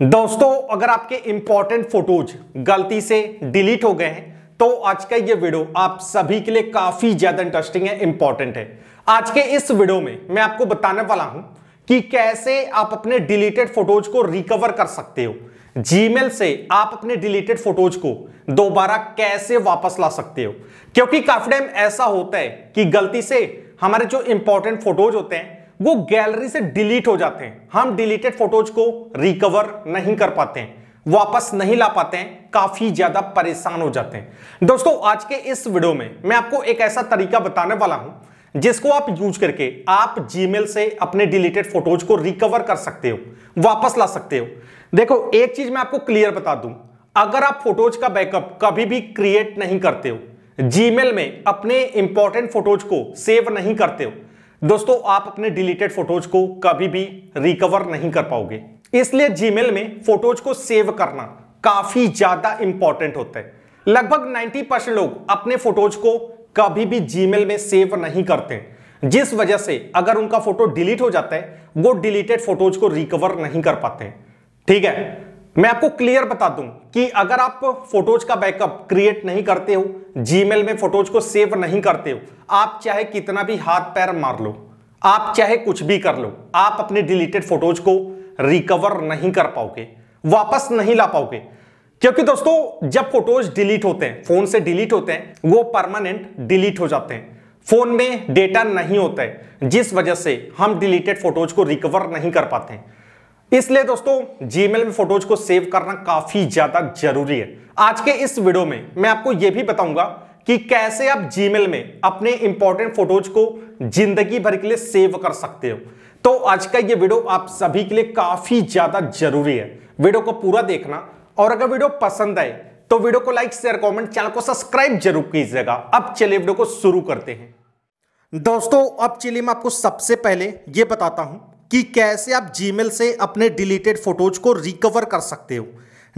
दोस्तों अगर आपके इंपॉर्टेंट फोटोज गलती से डिलीट हो गए हैं तो आज का ये वीडियो आप सभी के लिए काफी ज्यादा इंटरेस्टिंग है इंपॉर्टेंट है आज के इस वीडियो में मैं आपको बताने वाला हूं कि कैसे आप अपने डिलीटेड फोटोज को रिकवर कर सकते हो जीमेल से आप अपने डिलीटेड फोटोज को दोबारा कैसे वापस ला सकते हो क्योंकि काफी टाइम ऐसा होता है कि गलती से हमारे जो इंपॉर्टेंट फोटोज होते हैं वो गैलरी से डिलीट हो जाते हैं हम डिलीटेड फोटोज को रिकवर नहीं कर पाते हैं वापस नहीं ला पाते हैं काफी ज्यादा परेशान हो जाते हैं दोस्तों आज के इस वीडियो में मैं आपको एक ऐसा तरीका बताने वाला हूं जिसको आप यूज करके आप जीमेल से अपने डिलीटेड फोटोज को रिकवर कर सकते हो वापस ला सकते हो देखो एक चीज मैं आपको क्लियर बता दूं अगर आप फोटोज का बैकअप कभी भी क्रिएट नहीं करते हो जीमेल में अपने इंपॉर्टेंट फोटोज को सेव नहीं करते हो दोस्तों आप अपने डिलीटेड फोटोज को कभी भी रिकवर नहीं कर पाओगे इसलिए जीमेल में फोटोज को सेव करना काफी ज्यादा इंपॉर्टेंट होता है लगभग 90 परसेंट लोग अपने फोटोज को कभी भी जीमेल में सेव नहीं करते जिस वजह से अगर उनका फोटो डिलीट हो जाता है वो डिलीटेड फोटोज को रिकवर नहीं कर पाते ठीक है मैं आपको क्लियर बता दूं कि अगर आप फोटोज का बैकअप क्रिएट नहीं करते हो जीमेल में फोटोज को सेव नहीं करते हो आप चाहे कितना भी हाथ पैर मार लो आप चाहे कुछ भी कर लो आप अपने डिलीटेड फोटोज को रिकवर नहीं कर पाओगे वापस नहीं ला पाओगे क्योंकि दोस्तों जब फोटोज डिलीट होते हैं फोन से डिलीट होते हैं वो परमानेंट डिलीट हो जाते हैं फोन में डेटा नहीं होता है जिस वजह से हम डिलीटेड फोटोज को रिकवर नहीं कर पाते हैं इसलिए दोस्तों जीमेल में फोटोज को सेव करना काफी ज्यादा जरूरी है आज के इस वीडियो में मैं आपको यह भी बताऊंगा कि कैसे आप जीमेल में अपने इंपॉर्टेंट फोटोज को जिंदगी भर के लिए सेव कर सकते हो तो आज का ये वीडियो आप सभी के लिए काफी ज्यादा जरूरी है वीडियो को पूरा देखना और अगर वीडियो पसंद आए तो वीडियो को लाइक शेयर कमेंट चैनल को सब्सक्राइब जरूर कीजिएगा अब चलिए वीडियो को शुरू करते हैं दोस्तों अब चलिए मैं आपको सबसे पहले ये बताता हूं कि कैसे आप जीमेल से अपने डिलीटेड फोटोज को रिकवर कर सकते हो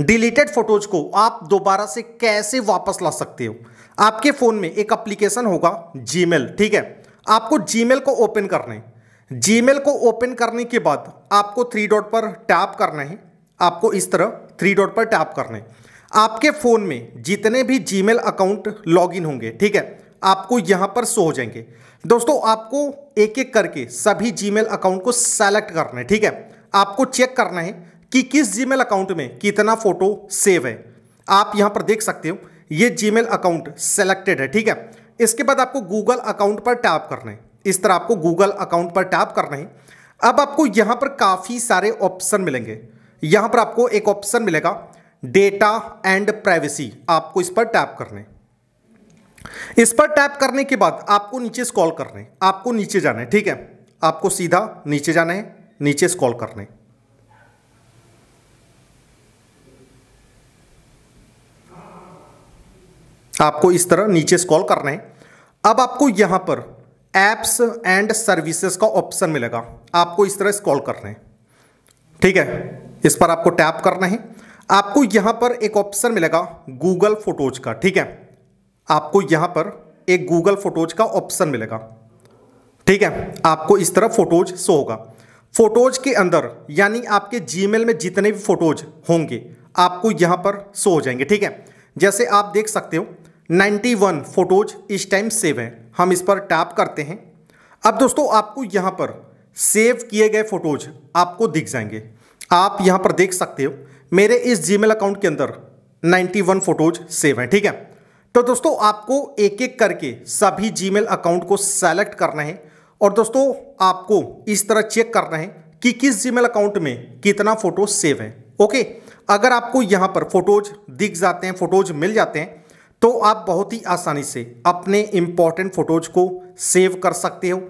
डिलीटेड फोटोज को आप दोबारा से कैसे वापस ला सकते हो आपके फ़ोन में एक अप्लीकेशन होगा जीमेल ठीक है आपको जीमेल को ओपन करना है जीमेल को ओपन करने के बाद आपको थ्री डॉट पर टैप करना है आपको इस तरह थ्री डॉट पर टैप करना है आपके फ़ोन में जितने भी जीमेल अकाउंट लॉगिन होंगे ठीक है आपको यहां पर शो हो जाएंगे दोस्तों आपको एक एक करके सभी जीमेल अकाउंट को सेलेक्ट करना है ठीक है आपको चेक करना है कि किस जीमेल अकाउंट में कितना फोटो सेव है आप यहां पर देख सकते हो ये जीमेल अकाउंट सेलेक्टेड है ठीक है इसके बाद आपको गूगल अकाउंट पर टैप करना है इस तरह आपको गूगल अकाउंट पर टैप करना है अब आपको यहां पर काफ़ी सारे ऑप्शन मिलेंगे यहां पर आपको एक ऑप्शन मिलेगा डेटा एंड प्राइवेसी आपको इस पर टैप करना है इस पर टैप करने के बाद आपको नीचे स्कॉल करना है आपको नीचे जाना है ठीक है आपको सीधा नीचे जाना है नीचे स्कॉल करने आपको इस तरह नीचे स्कॉल करना है अब आपको यहां पर एप्स एंड सर्विसेज का ऑप्शन मिलेगा आपको इस तरह स्कॉल करना है ठीक है इस पर आपको टैप करना है आपको यहां पर एक ऑप्शन मिलेगा गूगल फोटोज का ठीक है आपको यहाँ पर एक गूगल फोटोज का ऑप्शन मिलेगा ठीक है आपको इस तरह फोटोज शो होगा फोटोज के अंदर यानी आपके जीमेल में जितने भी फोटोज होंगे आपको यहाँ पर शो हो जाएंगे ठीक है जैसे आप देख सकते हो 91 फोटोज इस टाइम सेव हैं हम इस पर टैप करते हैं अब दोस्तों आपको यहाँ पर सेव किए गए फोटोज आपको दिख जाएंगे आप यहाँ पर देख सकते हो मेरे इस जीमेल अकाउंट के अंदर 91 फोटोज सेव हैं ठीक है तो दोस्तों आपको एक एक करके सभी जीमेल अकाउंट को सेलेक्ट करना है और दोस्तों आपको इस तरह चेक करना है कि किस जीमेल अकाउंट में कितना फ़ोटो सेव है ओके अगर आपको यहाँ पर फ़ोटोज दिख जाते हैं फ़ोटोज मिल जाते हैं तो आप बहुत ही आसानी से अपने इंपॉर्टेंट फ़ोटोज को सेव कर सकते हो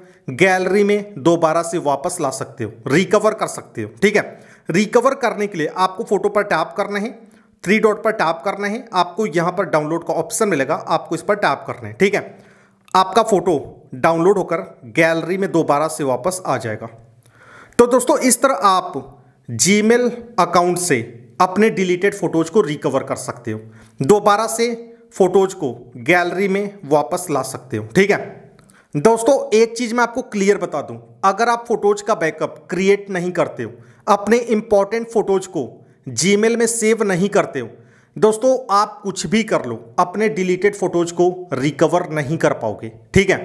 गैलरी में दोबारा से वापस ला सकते हो रिकवर कर सकते हो ठीक है रिकवर करने के लिए आपको फ़ोटो पर टैप करना है थ्री डॉट पर टैप करना है आपको यहाँ पर डाउनलोड का ऑप्शन मिलेगा आपको इस पर टैप करना है ठीक है आपका फोटो डाउनलोड होकर गैलरी में दोबारा से वापस आ जाएगा तो दोस्तों इस तरह आप जीमेल अकाउंट से अपने डिलीटेड फोटोज को रिकवर कर सकते हो दोबारा से फोटोज को गैलरी में वापस ला सकते हो ठीक है दोस्तों एक चीज मैं आपको क्लियर बता दूं अगर आप फोटोज का बैकअप क्रिएट नहीं करते हो अपने इंपॉर्टेंट फोटोज को जी में सेव नहीं करते हो दोस्तों आप कुछ भी कर लो अपने डिलीटेड फोटोज को रिकवर नहीं कर पाओगे ठीक है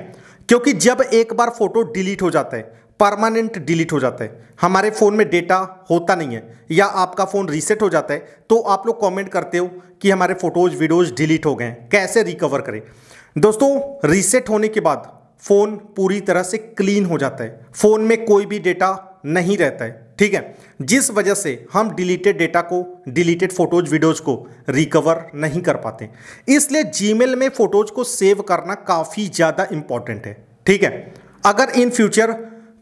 क्योंकि जब एक बार फोटो डिलीट हो जाता है परमानेंट डिलीट हो जाता है हमारे फ़ोन में डेटा होता नहीं है या आपका फ़ोन रीसेट हो जाता है तो आप लोग कमेंट करते हो कि हमारे फ़ोटोज़ वीडियोज़ डिलीट हो गए हैं कैसे रिकवर करें दोस्तों रीसेट होने के बाद फ़ोन पूरी तरह से क्लीन हो जाता है फ़ोन में कोई भी डेटा नहीं रहता है ठीक है जिस वजह से हम डिलीटेड डेटा को डिलीटेड फोटोज वीडियोज को रिकवर नहीं कर पाते इसलिए जीमेल में फोटोज को सेव करना काफ़ी ज़्यादा इंपॉर्टेंट है ठीक है अगर इन फ्यूचर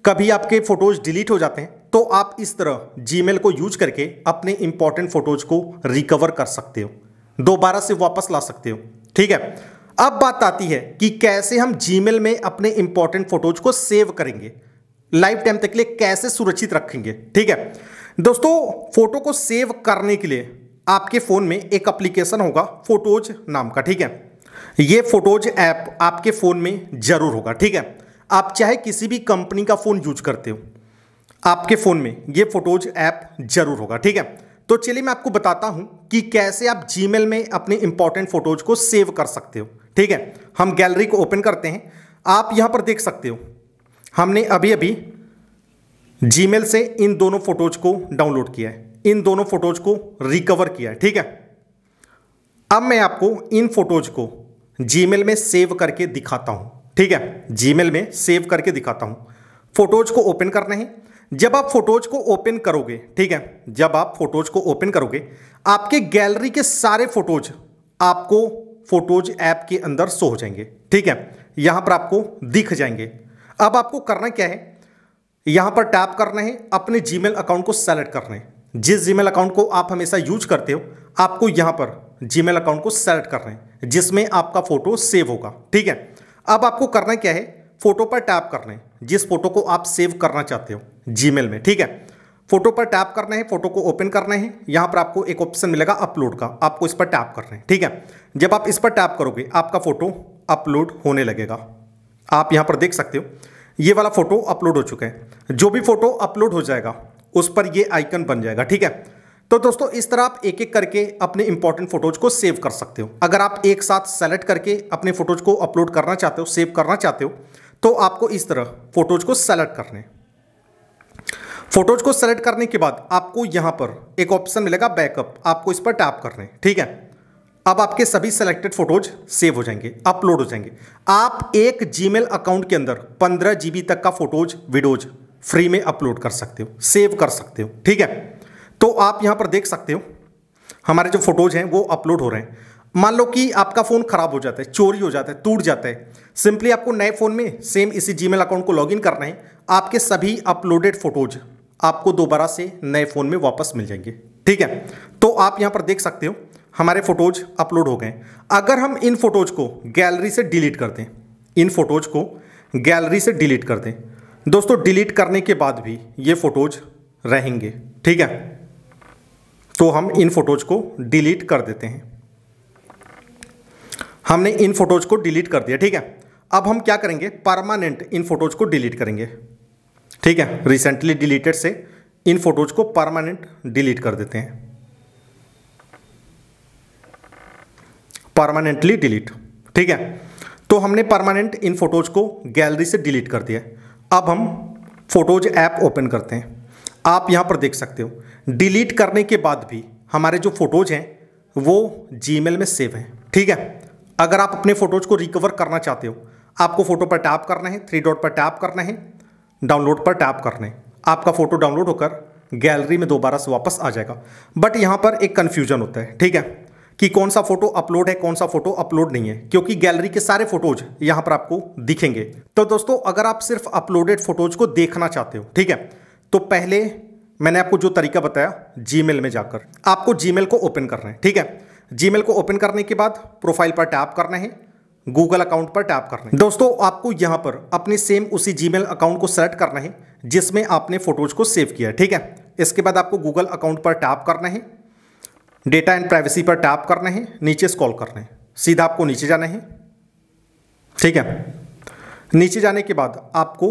कभी आपके फोटोज डिलीट हो जाते हैं तो आप इस तरह जीमेल को यूज करके अपने इंपॉर्टेंट फोटोज को रिकवर कर सकते हो दोबारा से वापस ला सकते हो ठीक है अब बात आती है कि कैसे हम जीमेल में अपने इंपॉर्टेंट फोटोज को सेव करेंगे लाइफ टाइम तक के लिए कैसे सुरक्षित रखेंगे ठीक है दोस्तों फोटो को सेव करने के लिए आपके फ़ोन में एक अप्लीकेशन होगा फोटोज नाम का ठीक है ये फोटोज ऐप आपके फ़ोन में ज़रूर होगा ठीक है आप चाहे किसी भी कंपनी का फ़ोन यूज करते हो आपके फ़ोन में ये फोटोज ऐप ज़रूर होगा ठीक है तो चलिए मैं आपको बताता हूं कि कैसे आप जीमेल में अपने इंपॉर्टेंट फोटोज को सेव कर सकते हो ठीक है हम गैलरी को ओपन करते हैं आप यहां पर देख सकते हो हमने अभी अभी जीमेल से इन दोनों फोटोज को डाउनलोड किया है इन दोनों फोटोज को रिकवर किया है ठीक है अब मैं आपको इन फोटोज को जीमेल में सेव करके दिखाता हूँ ठीक है जीमेल में सेव करके दिखाता हूँ फोटोज को ओपन करना है जब आप फोटोज को ओपन करोगे ठीक है जब आप फोटोज को ओपन करोगे आपके गैलरी के सारे फोटोज आपको फोटोज ऐप के अंदर सो हो जाएंगे ठीक है यहां पर आपको दिख जाएंगे अब आपको करना क्या है यहाँ पर टैप करना है अपने जीमेल अकाउंट को सेलेक्ट करना है जिस जीमेल अकाउंट को आप हमेशा यूज करते हो आपको यहाँ पर जीमेल अकाउंट को सेलेक्ट करना है जिसमें आपका फोटो सेव होगा ठीक है अब आपको करना क्या है फोटो पर टैप करना है जिस फोटो को आप सेव करना चाहते हो जीमेल में ठीक है फोटो पर टैप करना है फोटो को ओपन करना है यहाँ पर आपको एक ऑप्शन मिलेगा अपलोड का आपको इस पर टैप करना है ठीक है जब आप इस पर टैप करोगे आपका फोटो अपलोड होने लगेगा आप यहाँ पर देख सकते हो ये वाला फ़ोटो अपलोड हो चुका है जो भी फ़ोटो अपलोड हो जाएगा उस पर ये आइकन बन जाएगा ठीक है तो दोस्तों इस तरह आप एक एक करके अपने इंपॉर्टेंट फोटोज को सेव कर सकते हो अगर आप एक साथ सेलेक्ट करके अपने फोटोज को अपलोड करना चाहते हो सेव करना चाहते हो तो आपको इस तरह फोटोज को सेलेक्ट करने फोटोज को सेलेक्ट करने के बाद आपको यहां पर एक ऑप्शन मिलेगा बैकअप आपको इस पर टैप करने ठीक है अब आपके सभी सेलेक्टेड फोटोज सेव हो जाएंगे अपलोड हो जाएंगे आप एक जीमेल अकाउंट के अंदर पंद्रह जीबी तक का फोटोज वीडियोज फ्री में अपलोड कर सकते हो सेव कर सकते हो ठीक है तो आप यहाँ पर देख सकते हो हमारे जो फोटोज हैं वो अपलोड हो रहे हैं मान लो कि आपका फ़ोन ख़राब हो जाता है चोरी हो जाता है टूट जाता है सिंपली आपको नए फ़ोन में सेम इसी जी अकाउंट को लॉगिन करना है आपके सभी अपलोडेड फ़ोटोज आपको दोबारा से नए फ़ोन में वापस मिल जाएंगे ठीक है तो आप यहाँ पर देख सकते हो हमारे फ़ोटोज़ अपलोड हो गए अगर हम इन फ़ोटोज़ को गैलरी से डिलीट कर दें इन फ़ोटोज़ को गैलरी से डिलीट कर दें दोस्तों डिलीट करने के बाद भी ये फ़ोटोज़ रहेंगे ठीक है तो हम इन फ़ोटोज़ को डिलीट कर देते हैं हमने इन फ़ोटोज़ को डिलीट कर दिया ठीक है अब हम क्या करेंगे परमानेंट इन फ़ोटोज़ को डिलीट करेंगे ठीक है रिसेंटली डिलीटेड से इन फ़ोटोज़ को परमानेंट डिलीट कर देते हैं परमानेंटली डिलीट ठीक है तो हमने परमानेंट इन फोटोज़ को गैलरी से डिलीट कर दिया अब हम फोटोज़ ऐप ओपन करते हैं आप यहाँ पर देख सकते हो डिलीट करने के बाद भी हमारे जो फ़ोटोज़ हैं वो जी में सेव हैं ठीक है अगर आप अपने फ़ोटोज़ को रिकवर करना चाहते हो आपको फ़ोटो पर टैप करना है थ्री डॉट पर टैप करना है डाउनलोड पर टैप करना है आपका फ़ोटो डाउनलोड होकर गैलरी में दोबारा से वापस आ जाएगा बट यहाँ पर एक कन्फ्यूज़न होता है ठीक है कि कौन सा फोटो अपलोड है कौन सा फोटो अपलोड नहीं है क्योंकि गैलरी के सारे फोटोज यहां पर आपको दिखेंगे तो दोस्तों अगर आप सिर्फ अपलोडेड फोटोज को देखना चाहते हो ठीक है तो पहले मैंने आपको जो तरीका बताया जी में जाकर आपको जी को ओपन करना है ठीक है जी को ओपन करने के बाद प्रोफाइल पर टैप करना है गूगल अकाउंट पर टैप करना है दोस्तों आपको यहाँ पर अपने सेम उसी जी अकाउंट को सेलेक्ट करना है जिसमें आपने फोटोज को सेव किया है ठीक है इसके बाद आपको गूगल अकाउंट पर टैप करना है डेटा एंड प्राइवेसी पर टैप करना है नीचे स्क्रॉल करना है सीधा आपको नीचे जाना है ठीक है नीचे जाने के बाद आपको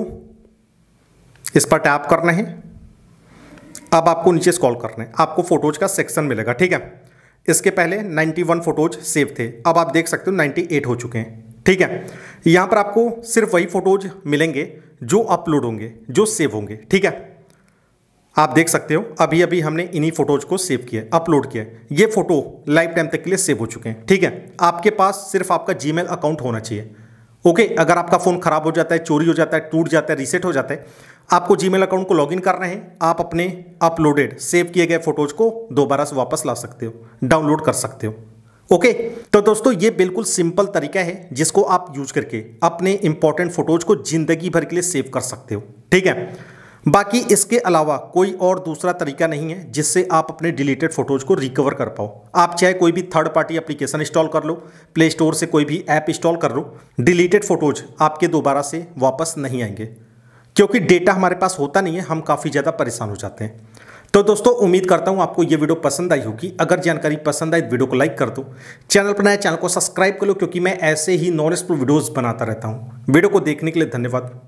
इस पर टैप करना है अब आपको नीचे स्कॉल करना है आपको फोटोज का सेक्शन मिलेगा ठीक है इसके पहले 91 फोटोज सेव थे अब आप देख सकते हो 98 हो चुके हैं ठीक है यहाँ पर आपको सिर्फ वही फोटोज मिलेंगे जो अपलोड होंगे जो सेव होंगे ठीक है आप देख सकते हो अभी अभी हमने इन्हीं फोटोज को सेव किया अपलोड किया ये फोटो लाइफ टाइम तक के लिए सेव हो चुके हैं ठीक है आपके पास सिर्फ आपका जी अकाउंट होना चाहिए ओके अगर आपका फ़ोन ख़राब हो जाता है चोरी हो जाता है टूट जाता है रीसेट हो जाता है आपको जीमेल अकाउंट को लॉगिन करना है आप अपने अपलोडेड सेव किए गए फोटोज को दोबारा से वापस ला सकते हो डाउनलोड कर सकते हो ओके तो दोस्तों ये बिल्कुल सिंपल तरीका है जिसको आप यूज करके अपने इंपॉर्टेंट फोटोज को जिंदगी भर के लिए सेव कर सकते हो ठीक है बाकी इसके अलावा कोई और दूसरा तरीका नहीं है जिससे आप अपने डिलीटेड फोटोज़ को रिकवर कर पाओ आप चाहे कोई भी थर्ड पार्टी एप्लीकेशन इंस्टॉल कर लो प्ले स्टोर से कोई भी ऐप इंस्टॉल कर लो डिलीटेड फोटोज़ आपके दोबारा से वापस नहीं आएंगे क्योंकि डेटा हमारे पास होता नहीं है हम काफ़ी ज़्यादा परेशान हो जाते हैं तो दोस्तों उम्मीद करता हूँ आपको ये वीडियो पसंद आई होगी अगर जानकारी पसंद आई वीडियो को लाइक कर दो चैनल पर नया चैनल को सब्सक्राइब कर लो क्योंकि मैं ऐसे ही नॉलेजफुल वीडियोज़ बनाता रहता हूँ वीडियो को देखने के लिए धन्यवाद